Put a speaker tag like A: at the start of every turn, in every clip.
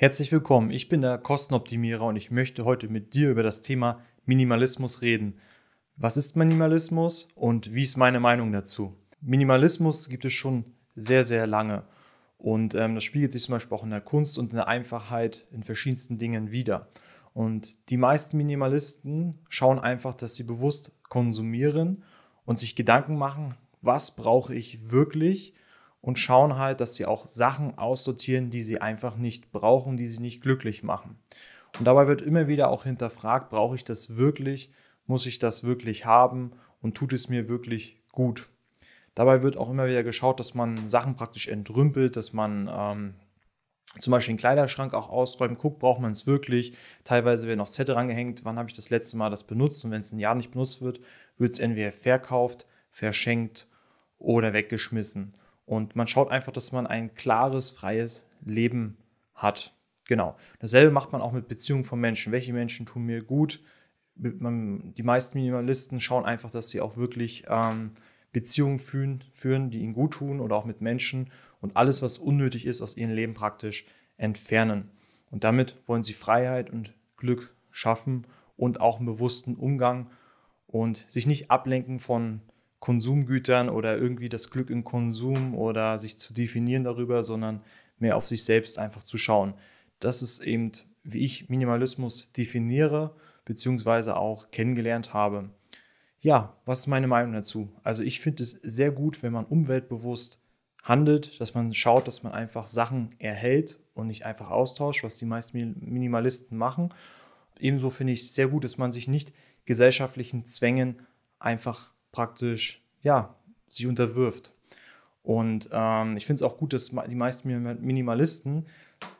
A: Herzlich willkommen, ich bin der Kostenoptimierer und ich möchte heute mit dir über das Thema Minimalismus reden. Was ist Minimalismus und wie ist meine Meinung dazu? Minimalismus gibt es schon sehr, sehr lange und ähm, das spiegelt sich zum Beispiel auch in der Kunst und in der Einfachheit in verschiedensten Dingen wider. Und die meisten Minimalisten schauen einfach, dass sie bewusst konsumieren und sich Gedanken machen, was brauche ich wirklich und schauen halt, dass sie auch Sachen aussortieren, die sie einfach nicht brauchen, die sie nicht glücklich machen. Und dabei wird immer wieder auch hinterfragt, brauche ich das wirklich, muss ich das wirklich haben und tut es mir wirklich gut. Dabei wird auch immer wieder geschaut, dass man Sachen praktisch entrümpelt, dass man ähm, zum Beispiel den Kleiderschrank auch ausräumen, guckt, braucht man es wirklich. Teilweise werden auch Zettel rangehängt, wann habe ich das letzte Mal das benutzt und wenn es ein Jahr nicht benutzt wird, wird es entweder verkauft, verschenkt oder weggeschmissen. Und man schaut einfach, dass man ein klares, freies Leben hat. Genau. Dasselbe macht man auch mit Beziehungen von Menschen. Welche Menschen tun mir gut? Die meisten Minimalisten schauen einfach, dass sie auch wirklich ähm, Beziehungen führen, führen, die ihnen gut tun oder auch mit Menschen und alles, was unnötig ist, aus ihrem Leben praktisch entfernen. Und damit wollen sie Freiheit und Glück schaffen und auch einen bewussten Umgang und sich nicht ablenken von Konsumgütern oder irgendwie das Glück im Konsum oder sich zu definieren darüber, sondern mehr auf sich selbst einfach zu schauen. Das ist eben, wie ich Minimalismus definiere, beziehungsweise auch kennengelernt habe. Ja, was ist meine Meinung dazu? Also ich finde es sehr gut, wenn man umweltbewusst handelt, dass man schaut, dass man einfach Sachen erhält und nicht einfach austauscht, was die meisten Minimalisten machen. Ebenso finde ich es sehr gut, dass man sich nicht gesellschaftlichen Zwängen einfach praktisch ja, sich unterwirft. Und ähm, ich finde es auch gut, dass die meisten Minimalisten,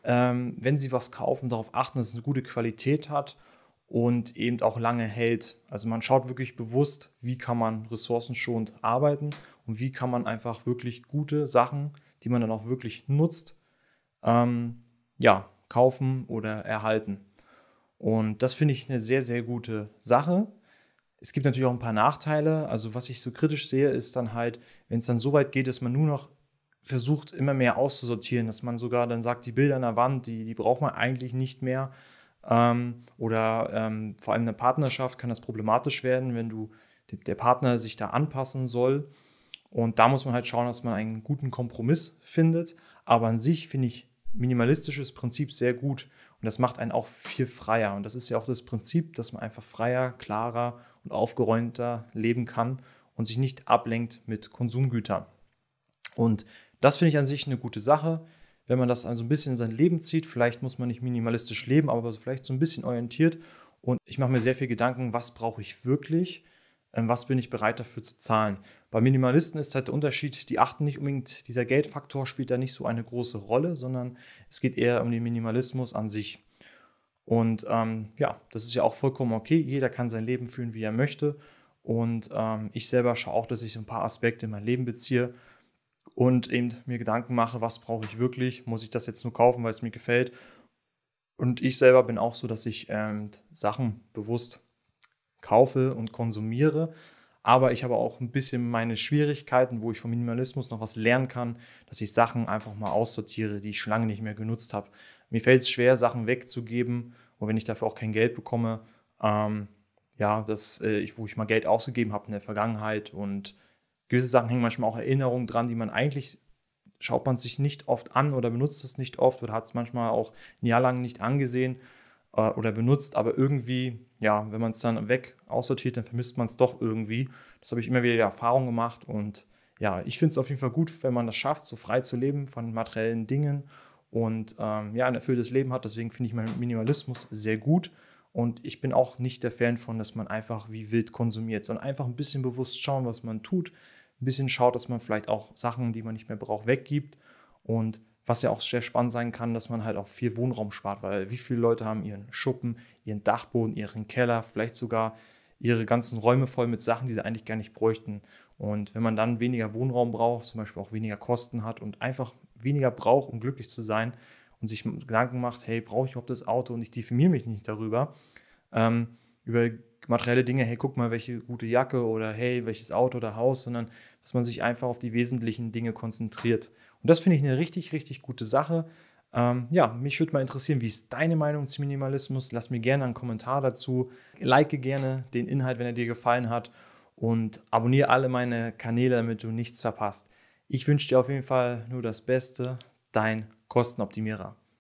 A: ähm, wenn sie was kaufen, darauf achten, dass es eine gute Qualität hat und eben auch lange hält. Also man schaut wirklich bewusst, wie kann man ressourcenschonend arbeiten und wie kann man einfach wirklich gute Sachen, die man dann auch wirklich nutzt, ähm, ja, kaufen oder erhalten. Und das finde ich eine sehr, sehr gute Sache. Es gibt natürlich auch ein paar Nachteile. Also was ich so kritisch sehe, ist dann halt, wenn es dann so weit geht, dass man nur noch versucht, immer mehr auszusortieren, dass man sogar dann sagt, die Bilder an der Wand, die, die braucht man eigentlich nicht mehr. Ähm, oder ähm, vor allem in der Partnerschaft kann das problematisch werden, wenn du der Partner sich da anpassen soll. Und da muss man halt schauen, dass man einen guten Kompromiss findet. Aber an sich finde ich minimalistisches Prinzip sehr gut. Und das macht einen auch viel freier. Und das ist ja auch das Prinzip, dass man einfach freier, klarer und aufgeräumter leben kann und sich nicht ablenkt mit Konsumgütern. Und das finde ich an sich eine gute Sache, wenn man das also ein bisschen in sein Leben zieht. Vielleicht muss man nicht minimalistisch leben, aber vielleicht so ein bisschen orientiert. Und ich mache mir sehr viel Gedanken, was brauche ich wirklich? Ähm, was bin ich bereit dafür zu zahlen. Bei Minimalisten ist halt der Unterschied, die achten nicht unbedingt, dieser Geldfaktor spielt da nicht so eine große Rolle, sondern es geht eher um den Minimalismus an sich. Und ähm, ja, das ist ja auch vollkommen okay. Jeder kann sein Leben führen, wie er möchte. Und ähm, ich selber schaue auch, dass ich ein paar Aspekte in mein Leben beziehe und eben mir Gedanken mache, was brauche ich wirklich? Muss ich das jetzt nur kaufen, weil es mir gefällt? Und ich selber bin auch so, dass ich ähm, Sachen bewusst kaufe und konsumiere. Aber ich habe auch ein bisschen meine Schwierigkeiten, wo ich vom Minimalismus noch was lernen kann, dass ich Sachen einfach mal aussortiere, die ich schon lange nicht mehr genutzt habe. Mir fällt es schwer, Sachen wegzugeben und wenn ich dafür auch kein Geld bekomme, ähm, ja, das, äh, ich, wo ich mal Geld ausgegeben habe in der Vergangenheit und gewisse Sachen hängen manchmal auch Erinnerungen dran, die man eigentlich schaut man sich nicht oft an oder benutzt es nicht oft oder hat es manchmal auch ein Jahr lang nicht angesehen äh, oder benutzt, aber irgendwie, ja, wenn man es dann weg aussortiert, dann vermisst man es doch irgendwie. Das habe ich immer wieder die Erfahrung gemacht und ja, ich finde es auf jeden Fall gut, wenn man das schafft, so frei zu leben von materiellen Dingen und ähm, ja, ein erfülltes Leben hat. Deswegen finde ich meinen Minimalismus sehr gut. Und ich bin auch nicht der Fan von, dass man einfach wie wild konsumiert, sondern einfach ein bisschen bewusst schauen, was man tut. Ein bisschen schaut, dass man vielleicht auch Sachen, die man nicht mehr braucht, weggibt. Und was ja auch sehr spannend sein kann, dass man halt auch viel Wohnraum spart, weil wie viele Leute haben ihren Schuppen, ihren Dachboden, ihren Keller, vielleicht sogar ihre ganzen Räume voll mit Sachen, die sie eigentlich gar nicht bräuchten. Und wenn man dann weniger Wohnraum braucht, zum Beispiel auch weniger Kosten hat und einfach weniger braucht, um glücklich zu sein und sich Gedanken macht, hey, brauche ich überhaupt das Auto und ich definiere mich nicht darüber, ähm, über materielle Dinge, hey, guck mal, welche gute Jacke oder hey, welches Auto oder Haus, sondern dass man sich einfach auf die wesentlichen Dinge konzentriert. Und das finde ich eine richtig, richtig gute Sache. Ähm, ja, mich würde mal interessieren, wie ist deine Meinung zum Minimalismus? Lass mir gerne einen Kommentar dazu. Like gerne den Inhalt, wenn er dir gefallen hat. Und abonniere alle meine Kanäle, damit du nichts verpasst. Ich wünsche dir auf jeden Fall nur das Beste. Dein Kostenoptimierer.